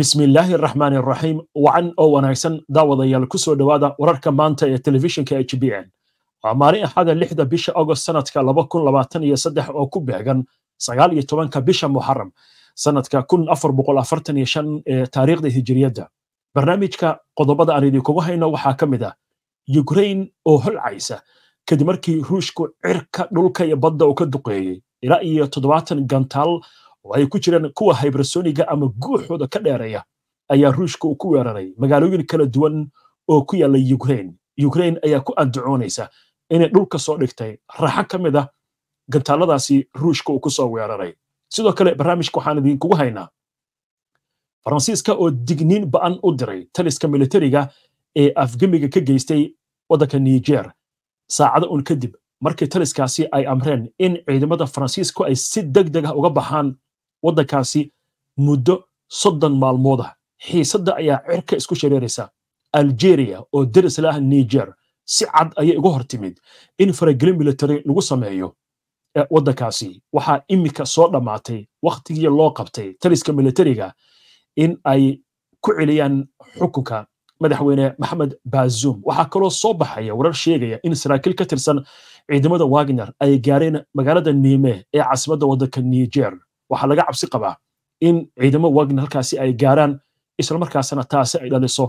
bismillaahi araxmaan araxiim wacan oo wanaagsan daawadayaal ku soo dhowaada wararka maanta ee telefishinka h b n waa maalin axada lixda bisha agost sanadka laba kun labaatan iyo saddex oo ku beegan sagaal iyo tobanka bisha muxaram sanadka kun afar boqol afartan iyo shan ee taariikhda hijiriyadda barnaamijka qodobada aan idinkugu hayno waxaa ka mid ah yukrain oo holcaysa kadib markii ruushku cirka dhulka iyo badda uu ka duqeeyey ilaa iyo toddobaatan gantaal oo ay ku jireen kuwa hybrasoniga ama guuxooda ka dheereeya ayaa ruushka uu ku weeraray magaalooyin kala duwan oo ku yaalla ukrain ukraine ayaa ku andacoonaysa inay dhulka soo dhigtay raaxo ka mid a ah gantaaladaasi ruushka uu kusoo weeraray sidoo kale barnaamijka waxaan idinkugu haynaa faransiiska oo digniin ba'an u diray taliska militariga ee afgemiga ka geystay waddanka niger saacado un kadib markii taliskaasi ay amreen in ciidamada faransiisku ay si deg deg ah uga baxaan waddankaasi muddo soddon maalmood ah xiisadda ayaa cirka isku shareeraysa algeria oo deris ah niger si cad ayay uga hortimid in faragelin military lagu sameeyo e, waddankaasi waxaa iminka soo dhammaatay wakhtigii loo qabtay taliska militariga in ay ku celiyaan xukunka madaxweyne maxamed baazum waxaa kaloo soo baxaya warar sheegaya in saraakiil ka tirsan ciidamada wagner ay gaareen magaalada nime ee caasimadda waddanka niger waxaa laga cabsi qabaa in ciidamo wagner halkaasi ay gaaraan islamarkaasna taasi ay dhaliso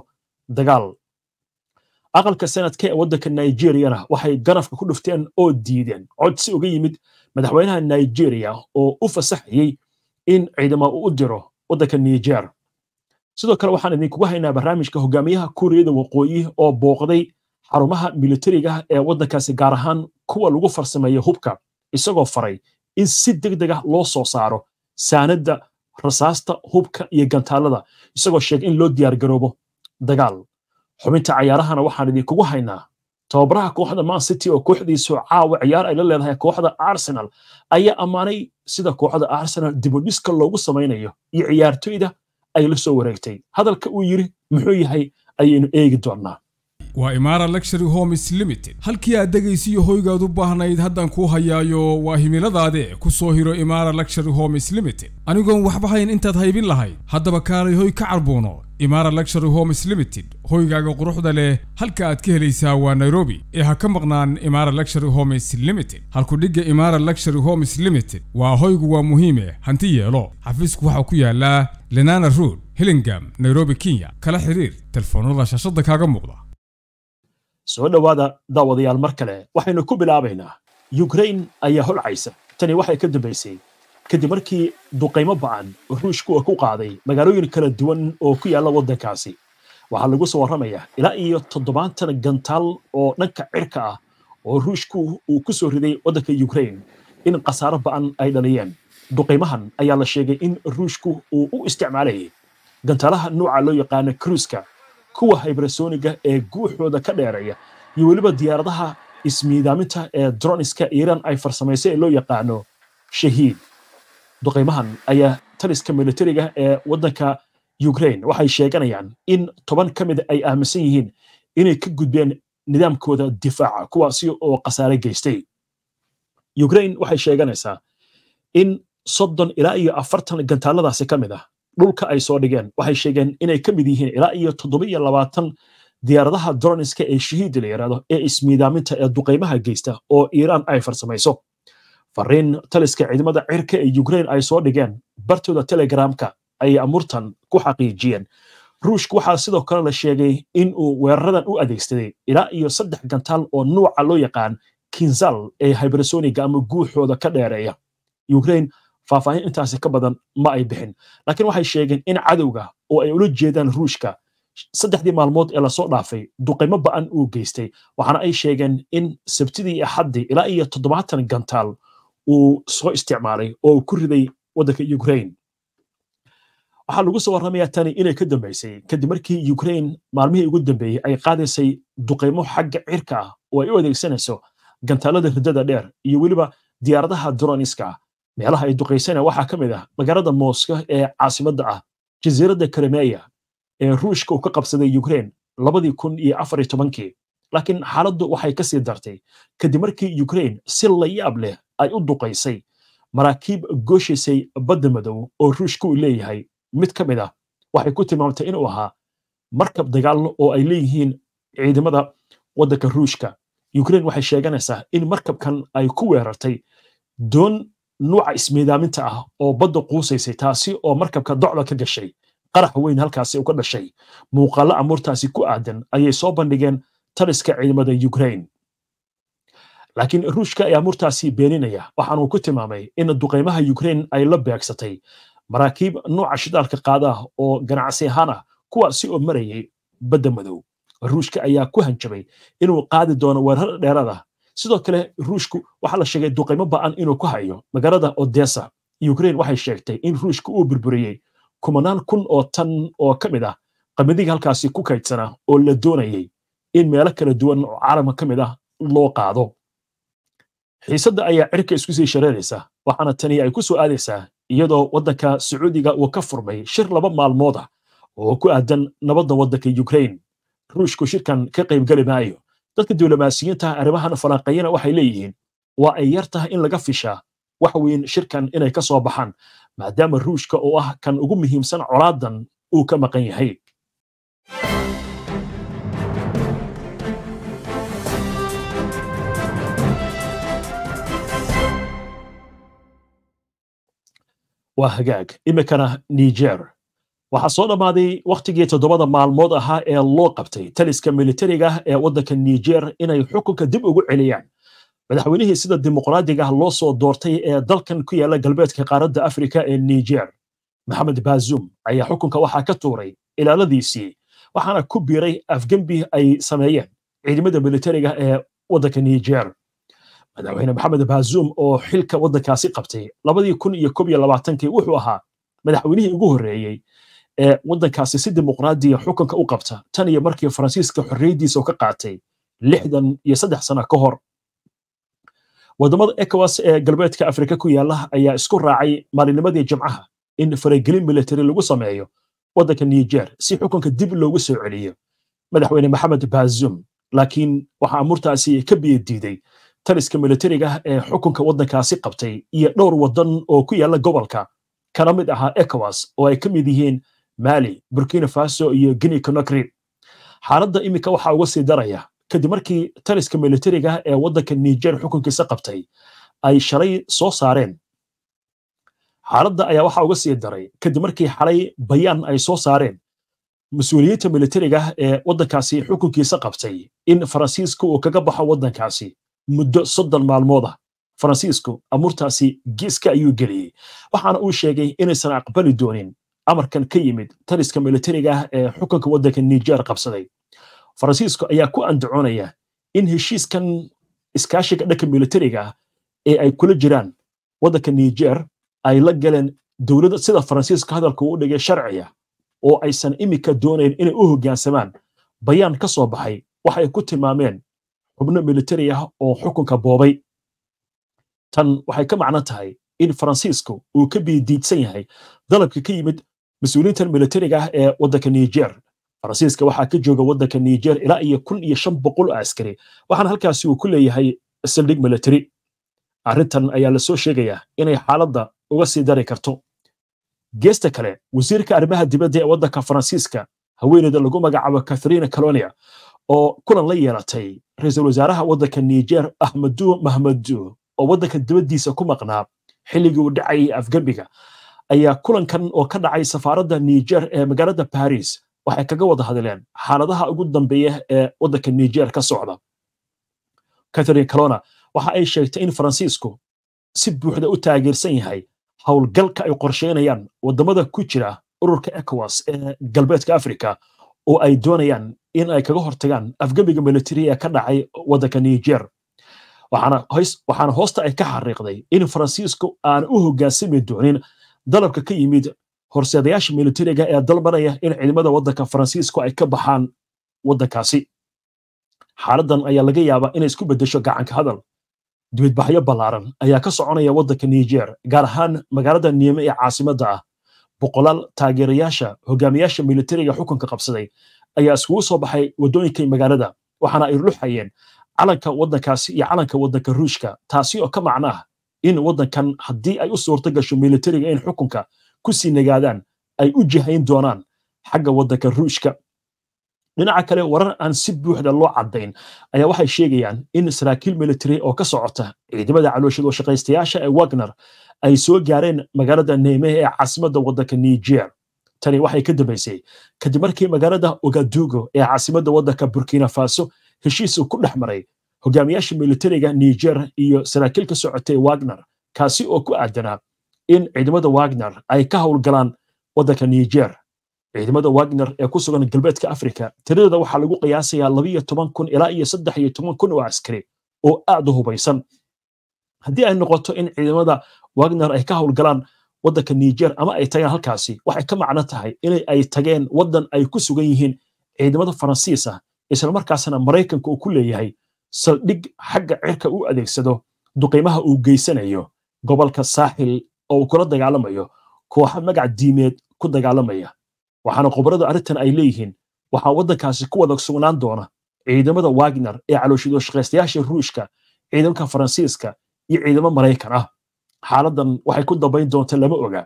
dagaal aqalka sanadka waddanka nigeriana waxay ganafka ku dhufteen oo diideen codsi uga yimid madaxweynaha nigeria oo u fasaxayey in ciidamo uu u diro waddanka niger sidoo kale waxaan idinkugu haynaa barnaamijka hogaamiyaha kuuriyada waqooyi oo booqday xarumaha militariga ee waddankaasi gaar ahaan kuwa lagu farsameeya hubka isagoo faray in si deg deg ah loo soo saaro saanada rasaasta hubka iyo gantaalada isagoo sheegay in loo diyaargaroobo dagaal xubinta cayaarahana waxaan idinkugu haynaa tababaraha kooxda man city oo kooxdiisu caawa ciyaar ay la leedahay kooxda arsenal ayaa ammaanay sida kooxda arsenal dibudhiska loogu samaynayo iyo ciyaartoyda ay la soo wareegtay hadalka uu yiri muxuu yahay ayaynu eegi doonnaa waa imaara luxury homes limited halkii aad dhegaysiyo hoygaad u baahnayd haddaan kuu hayaayo waa himiladaade ku soo hiro imaara luxury homes limited anigoon waxba hayn intaad haybin lahayd haddaba kaalay hoy ka carbuuno imaara luxury homes limited hoygaaga quruxda leh halka aad ka helaysaa waa nairobi ee ha ka maqnaan imaara luxury homes limited halkudhigga imaara luxury homes limited waa hoygu waa muhiime eh, hanti yeelo xafiisku waxaa ku yaallaa lenana rood hillingam nairobi kenya kala xiriir telefoonada shaashadda kaaga muuqda soo dhowaada daawadayaal mar kale waxaynu ku bilaabaynaa yukrain ayaa holcaysa tani waxay ka dambaysay kadib markii duqaymo ba-an ruushku ku qaaday magaalooyin kala duwan oo ku yaalla waddankaasi waxaa lagu soo warramayaa ilaa iyo toddobaatan gantaal oo dhanka cirka ah oo ruushku uu ku soo riday waddanka yukrain in khasaaro ba-an ay dhaliyeen duqaymahan ayaa la sheegay in ruushku uu u isticmaalayay gantaalaha nuuca loo yaqaano kruiska kuwa hybrasoniga ah ee guuxooda ka dheereeya iyo weliba diyaaradaha ismiidaaminta ee droniska iiraan ay farsamaysay ee loo yaqaano shahiid duqaymahan ayaa taliska militariga ah ee waddanka ukrain waxay sheeganayaan in toban ka mid ay aaminsan yihiin inay ka gudbeen nidaamkooda difaaca kuwaasi oo khasaare geystay ukrain waxay sheeganaysaa in soddon ilaa iyo afartan gantaalladaasi ka mid ah dhulka ay soo dhigeen waxay sheegeen inay ka mid yihiin ilaa iyo toddoba iyo labaatan diyaaradaha droniska ee shahiidi la yidhaahdo ee ismiidaaminta ee duqaymaha geysta oo iiraan ay farsamayso fariin taliska ciidamada cirka ee ukrain ay soo dhigeen bartooda telegramka ayay amurtan ku xaqiijiyeen ruushka waxaa sidoo kale la sheegay in uu weeraradan u adeegsaday ilaa iyo saddex gantaal oo nuuca loo yaqaan kinzal ee hibersoniga ama guuxooda ka dheereeya ukrain faahfaahin intaasi ka badan ma ay bixin laakiin waxay sheegeen in cadowga oo ay ula jeedaan ruushka saddexdii maalmood ee lasoo dhaafay duqaymo ba'an uu geystay waxaana ay sheegeen in sabtidii iyo xaddii ilaa iyo toddobaatan gantaal uu soo isticmaalay oo uu ku riday waddanka ukraine waxaa lagu soo warramayaa tani inay ka dambaysay kadib markii ukraine maalmihii ugu dambeeyey ay qaadaysay duqaymo xagga cirka ah oo ay u adeegsanayso gantaalada riddada dheer iyo weliba diyaaradaha droniska ah meelaha ay duqaysana waxaa ka mid ah magaalada moska ee caasimadda ah jasiiradda krimeya ee ruushka uu ka qabsaday ukrain labadii kun iyo afar tobankii laakiin xaaladdu waxay ka sii dartay kadib markii ukrain si layaab leh ay u duqaysay maraakiib gooshaysay badda madow oo ruushka uu leeyahay mid ka mid ah waxay ku tilmaamtay inuu ahaa markab dagaal oo ay leeyihiin ciidamada waddanka ruushka ukrain waxay sheeganaysaa in markabkan ay ku weerartay doon nuuca ismiidaaminta ah oo badda quusaysay taasi oo markabka docda ka gashay qarax weyn halkaasi u ka dhashay muuqaallo amuurtaasi ku aadan ayay soo bandhigeen taliska ciidamada ukraine laakiin ruushka ayaa amuurtaasi beeninaya waxaanuu ku tilmaamay in duqaymaha ukraine ay la beegsatay maraakiib nuuca shidaalka qaada ah oo ganacsi ahaan ah kuwaasi oo marayay badda madow ruushka ayaa ku hanjabay inuu qaadi doono weerar dheerada sidoo kale ruushku waxaa la sheegay duqaymo ba'an inuu ku hayo magaalada odessa ukrain waxay sheegtay in ruushka uu burburiyey kumanaan kun oo tan oo ka mid ah qamadiga halkaasi ku kaydsanaa oo la doonayey in meelo kala duwan oo caalamka ka mid ah loo qaado xiisadda ayaa cirka isku sii shareeraysa waxaana tani ay ku soo aadaysaa iyadoo waddanka sacuudiga uu ka furmay shir laba maalmood ah oo ku aadan nabadda waddanka ukrain ruushku shirkan ka qaybgali maayo dadka diblomaasiyiintaha arrimahan falanqeeyana waxay leeyihiin waa ay yar tahay in laga fishaa wax weyn shirkan inay ka soo baxaan maadaama ruushka oo ah kan ugu muhiimsan colaadan uu ka maqan yahay waa hagaag imikana niger waxaa soo dhammaaday wakhtigii toddobada maalmood ahaa ee loo qabtay taliska militariga ah ee waddanka niger inay xukunka dib ugu celiyaan madaxweynihii sida dimuqraadiga ah loo soo doortay ee dalkan ku yaala galbeedka qaaradda afrika ee niger maxamed baazum ayaa xukunka waxaa ka tuuray ilaaladiisii waxaana ku biiray afgembi ay sameeyeen ciidamada militariga ah ee waddanka niger madaxweyne maxamed baazum oo xilka waddankaasi qabtay labadii kun iyo kob iyo labaatankii wuxuu ahaa madaxweynihii ugu horreeyey ee waddankaasi si dimuqraadiya xukunka u qabta tan iyo markii faransiiska xorriyaddiisa oo ka qaatay lixdan iyo saddex sano ka hor waddamada ekowas ee galbeedka afrika ku yaala ayaa isku raacay maalinimadii jimcaha in faragelin military lagu sameeyo waddanka niger si xukunka dib loogu soo celiyo madaxweyne maxamed baazum laakiin waxaa amurtaasi ka biyo taliska militariga ee xukunka waddankaasi qabtay iyo dhowr waddan oo ku yaala gobolka kana mid ahaa ekowas oo ay ka mid yihiin mali burkina faso iyo guinea conakry xaaladda iminka waxaa uga sii daraya kadib markii taliska militariga ah ee waddanka niger xukunkiisa qabtay ay shalay soo saareen xaaladda ayaa waxaa uga sii daray kadib markii xalay bayaan ay soo saareen mas-uuliyiinta militariga ah ee waddankaasi xukunkiisa qabtay in faransiisku uu kaga baxo waddankaasi muddo soddon maalmood ah faransiisku amuurtaasi geeska ayuu geliyey waxaana uu sheegay inaysan aqbali doonin amarkan ka yimid taliska militariga ah ee xukunka waddanka niger qabsaday faransiiska ayaa ku andacoonaya in heshiiskan iskaashiga dhanka militariga ah ee ay kula jiraan waddanka niger ay la galeen dowladda sida faransiiska hadalka uu dhigay sharciya oo aysan imika doonayn inay u hogaansamaan bayaan ka soo baxay waxay ku timaameen xubno militari ah oo xukunka boobay tan waxay ka macno tahay in faransiisku uu ka biidiidsan yahay dalabka ka yimid mas uuliinta militariga ah ee waddanka niger faransiiska waxaa ka jooga waddanka niger ilaa iyo kun iyo shan boqol oo askari waxaana halkaasi uu ku leeyahay saldhig militari arrintan ayaa lasoo sheegayaa inay xaaladda uga sii dari karto geesta kale wasiirka arrimaha dibadda ee waddanka faransiiska haweeneyda lagu magacaabo katharina calonia oo kulan la yeelatay ra-iisul wasaaraha waddanka niger ahmadu mahmadu oo waddanka dibaddiisa ku maqnaa xilligii uu dhacayay afgembiga ayaa kulankan oo ka dhacay safaaradda niger ee magaalada baris waxay kaga wada hadleen xaaladaha ugu dambeeya ee waddanka niger ka socda catherine colona waxa ay sheegtay in faransiisku si buuxda u taageersan yahay howlgalka ay qorsheynayaan waddamada ku jira ururka ecowas ee galbeedka africa oo ay doonayaan in ay kaga hortagaan afgembiga militari ee ka dhacay waddanka niger waxaana hoosta ay ka xariiqday in faransiisku aan u hogaansami doonin dalabka ka yimid horseedayaasha militariga ee dalbanaya in ciidamada waddanka faransiisku ay ka baxaan waddankaasi xaaladan ayaa laga yaabaa inay isku beddesho gacanka hadal dibadbaxyo ballaaran ayaa ka soconaya waddanka niger gaar ahaan magaalada niime ee caasimadda ah boqolaal taageerayaasha hogaamiyaasha militariga xukunka qabsaday ayaa iskugu soo baxay waddooyinkay magaalada waxaana ay ruxayeen calanka waddankaasi iyo calanka waddanka ruushka taasi oo ka macno ah in waddankan haddii ay u suurto gasho militariga in xukunka ku sii nagaadaan ay u jihayn doonaan xagga waddanka ruushka dhinaca kale warar aan si buuxda loo caddayn ayaa waxay sheegayaan in saraakiil military oo ka socota ciidamada calooshid oo shaqaystayaasha ee wagner ay soo gaareen magaalada neymeh ee caasimadda waddanka niger tani waxay ka dambaysay kadib markii magaalada ogadugo ee caasimada waddanka burkina faso heshiis uu ku dhex maray hogaamiyaasha militariga niger iyo saraakiil ka socotay wagner kaasi oo ku aadanaa in ciidamada wagner ay ka howlgalaan waddanka niger ciidamada wagner ee ku sugan galbeedka afrika tiradeeda waxaa lagu qiyaasayaa labiyo toban kun ilaa iyo saddex iyo toban kun oo askari oo aad u hubaysan haddii ay noqoto in ciidamada wagner ay ka howlgalaan waddanka niger ama ay tagaan halkaasi waxay ka macno tahay in ay tageen waddan ay ku sugan yihiin ciidamada faransiis ah isla markaasna maraykanka uu ku leeyahay saldhig xagga cirka u adeegsado duqaymaha uu geysanayo gobolka saaxil oo uu kula dagaalamayo kooxa magac diimeed ku dagaalamaya waxaana qobaradu arrintan ay leeyihiin waxaa waddankaasi ku wada sugnaan doona ciidamada wagner ee calooshido shaqaystayaasha ruushka ciidamka faransiiska iyo ciidamo maraykan ah xaaladdan waxay ku dambayn doonta lama oga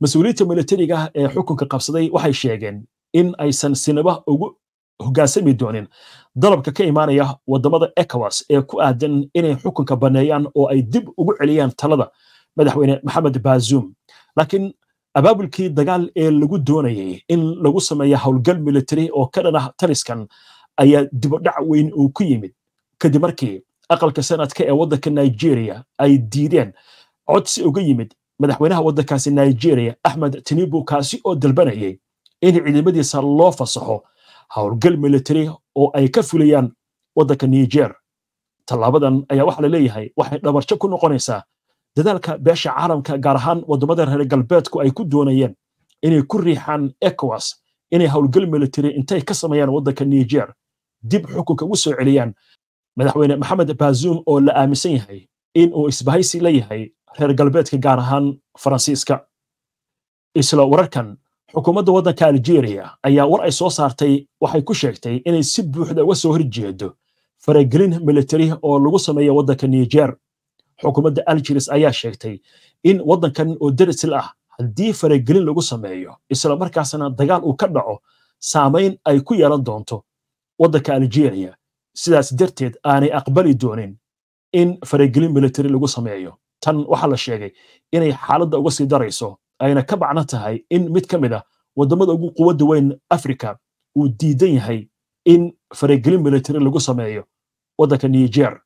mas-uuliyiinta militariga ah ee xukunka qabsaday waxay sheegeen in aysan sinaba ugu hogaansami doonin dalabka ka imaanaya wadamada ecowas ee ku aadan inay xukunka baneeyaan oo ay dib ugu celiyaan talada madaxweyne maxamed baazum laakiin abaabulkii dagaal ee lagu doonayay in lagu sameeya howlgal military oo ka dhan ah taliskan ayaa dibodhac weyn uu ku yimid kadib markii aqalka sanadka ee waddanka nigeria ay diideen codsi uga yimid madaxweynaha waddankaasi nigeria axmed tinibu kaasi oo dalbanayay in ciidamadiisa loo fasaxo howlgal military oo ay ka fulayaan waddanka niger tallaabadan ayaa waxaa la leeyahay waxay dhabarjo ku noqonaysaa dadaalka beesha caalamka gaar ahaan waddamada reer galbeedku ay ku doonayeen inay ku riixaan ecowas inay howlgal military intay ka sameeyaan waddanka niger dib xukunka ugu soo celiyaan madaxweyne maxamed baazum oo la aaminsan yahay in uu isbahaysi la yahay reer galbeedka gaar ahaan faransiiska isla wararkan xukuumadda waddanka algeria ayaa war ay soo saartay waxay ku sheegtay inay si buuxda uga soo horjeedo faragelin militari oo lagu sameeya waddanka niger xukuumadda algeris ayaa sheegtay in waddankan oo derisil ah haddii faragelin lagu sameeyo islamarkaasna dagaal uu ka dhaco saamayn ay ku yeelan doonto waddanka algeria sidaas darteed aanay aqbali doonin in faragelin militari lagu sameeyo tan waxaa la sheegay inay xaaladda uga sii darayso ayna ka bacno tahay in mid ka mid ah waddamada ugu quwadda weyn africa uu diidan yahay in faragelin military lagu sameeyo waddanka niger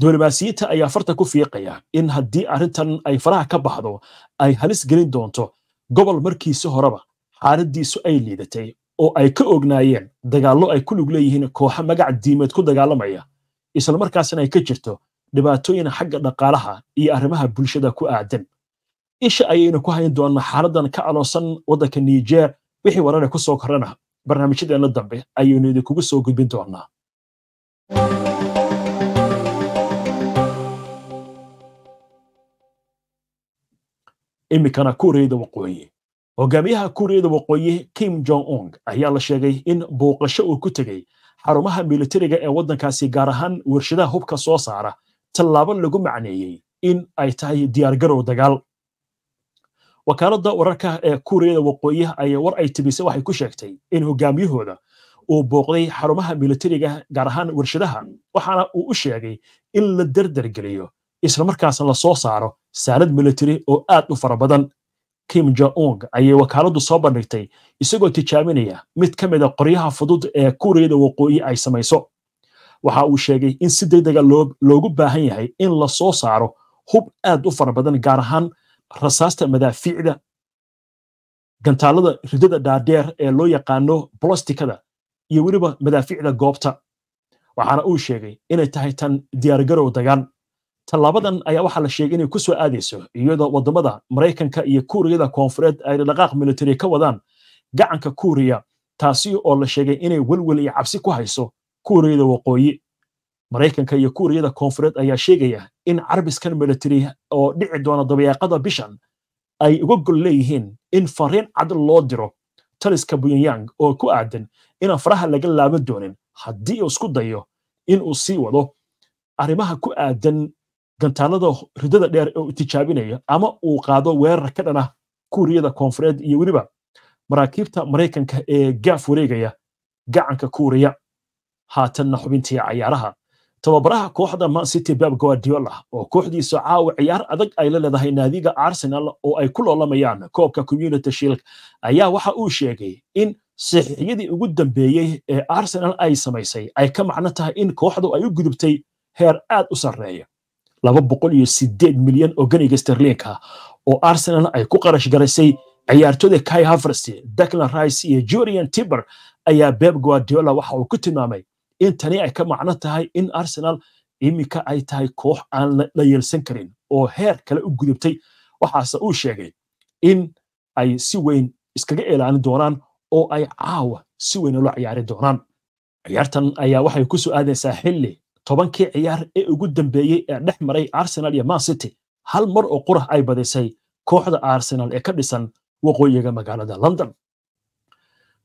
diblomaasiyiinta ayaa farta ku fiiqaya in haddii arrintan ay faraha ka baxdo ay halis gelin doonto gobol markiisi horeba xaaladiisu ay liidatay oo ay ka ognaayeen dagaallo ay ku lug leeyihiin kooxa magac diimeed ku dagaalamaya isla markaasna ay ka jirto dhibaatooyin xagga dhaqaalaha iyo arrimaha bulshada ku aadan isha ayaynu ku hayn doonnaa xaaladan ka aloosan waddanka niijeer wixii warana ku korana barnaamijyadeenna dambe ayaynu idinkugu soo gudbin doonnaa iminkana kuuriyada waqooyi hogaamiyaha kuuriyada waqooyi kim jong ung ayaa la sheegay in booqasho uu ku tegey xarumaha militariga ee waddankaasi gaar ahaan warshadaha hubka soo saara tallaabo lagu macneeyey in ay tahay diyaargarow dagaal wakaalada wararka ee kuuriyada waqooyiha ayaa war ay tibisay waxay ku sheegtay in hogaamiyahooda uu booqday xarumaha militariga gaar ahaan warshadaha waxaana uu u sheegay in la derdergeliyo islamarkaasna lasoo saaro saalad militari oo aad u fara badan kim jong ayay wakaaladdu soo bandhigtay isagoo tijaabinaya mid ka mida ah qoryaha fudud ee kuuriyada waqooyi ay samayso waxa uu sheegay in si degdega ah loogu baahan yahay in lasoo saaro hub aad u fara badan gaar ahaan rasaasta madaafiicda gantaalada ridada dhaadheer ee loo yaqaano bolostikada iyo weliba madaafiicda goobta waxaana uu sheegay inay tahay tan diyaargarow dagaan tallaabadan ayaa waxaa la sheegay inay ku soo aadayso iyadoo waddamada maraykanka iyo kuuriyada koonfureed ay dhaqaaq militari ka wadaan gacanka kuuriya taasi oo la sheegay inay welwel iyo cabsi ku hayso kuuriyada waqooyi maraykanka iyo kuuriyada koonfureed ayaa sheegaya in carbiskan military oo dhici doona dabeeqada bishan ay uga gol leeyihiin in fariin cad loo diro taliska bunyang oo ku aadan inaan faraha laga laaban doonin haddii uu isku dayo inuu sii wado arrimaha ku aadan gantaalada ridada dheer ee uu tijaabinayo ama uu qaado weerar ka dhan ah kuuriyada koonfureed iyo weliba maraakiibta maraykanka ee gaaf wareegaya gacanka kuuriya haatanna xubintii cayaaraha tababaraha kooxda man city beb guardiola oo kooxdiisa caawa ciyaar adag ay la leedahay naadiga arsenal oo ay ku loolamayaan koobka community shield ayaa waxa uu sheegay in saxiixyadii ugu dambeeyey ee arsenal ay samaysay ay ka macno tahay in kooxdu ay u gudubtay heer aad u sarreeya milyan oo ganiga sterliinka oo arsenal ay ku qarash garisay ciyaartooda kai havertz declan rice iyo jurian tiber ayaa beb guardiola waxa uu ku tilmaamay in tani ay ka macno tahay in arsenal iminka ay tahay koox aan la yeelsan karin oo heer kale u gudubtay waxaase uu sheegay in ay si weyn iskaga ilaalin doonaan oo ay caawa si weyn ula ciyaari doonaan ciyaartan ayaa waxay ku soo aadaysaa xilli tobankii ciyaar ee ugu dambeeyey ee dhex maray arsenal iyo man city hal mar oo qurax ay badisay kooxda arsenal ee ka dhisan waqooyiga magaalada london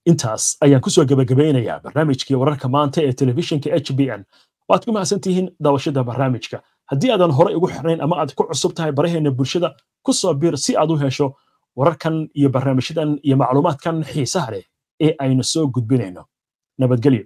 intaas ayaan kusoo gebagabaynayaa barnaamijkii wararka maanta ee telefishinka h b n waad ku mahadsan tihiin daawashada barnaamijka haddii aadan horey ugu xirnayn ama aad ku cusub tahay baraheena bulshada ku soo biir si aad u hesho wararkan iyo barnaamijyadan iyo macluumaadkan xiisaha leh ee aynu soo gudbinayno nabadgelyo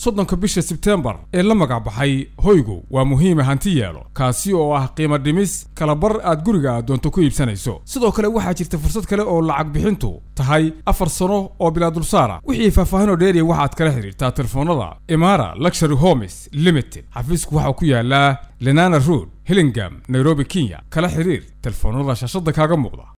soddonka bisha sebteembar ee la magacbaxay hoygu waa muhiime hanti yeelo kaasi oo ah qiimo dhimis kalabar aad guriga aad doonto ku iibsanayso sidoo kale waxaa jirta fursad kale oo lacag bixintu tahay afar sano oo bilaa dulsaara wixii faahfaahinoo dheeriya waxaad kala xidhiirtaa telefoonada imaara luxury homes limited xafiisku waxaa ku yaallaa lenana road hillingam nairobi kenya kala xidhiir telefoonada shaashadda kaaga muuqda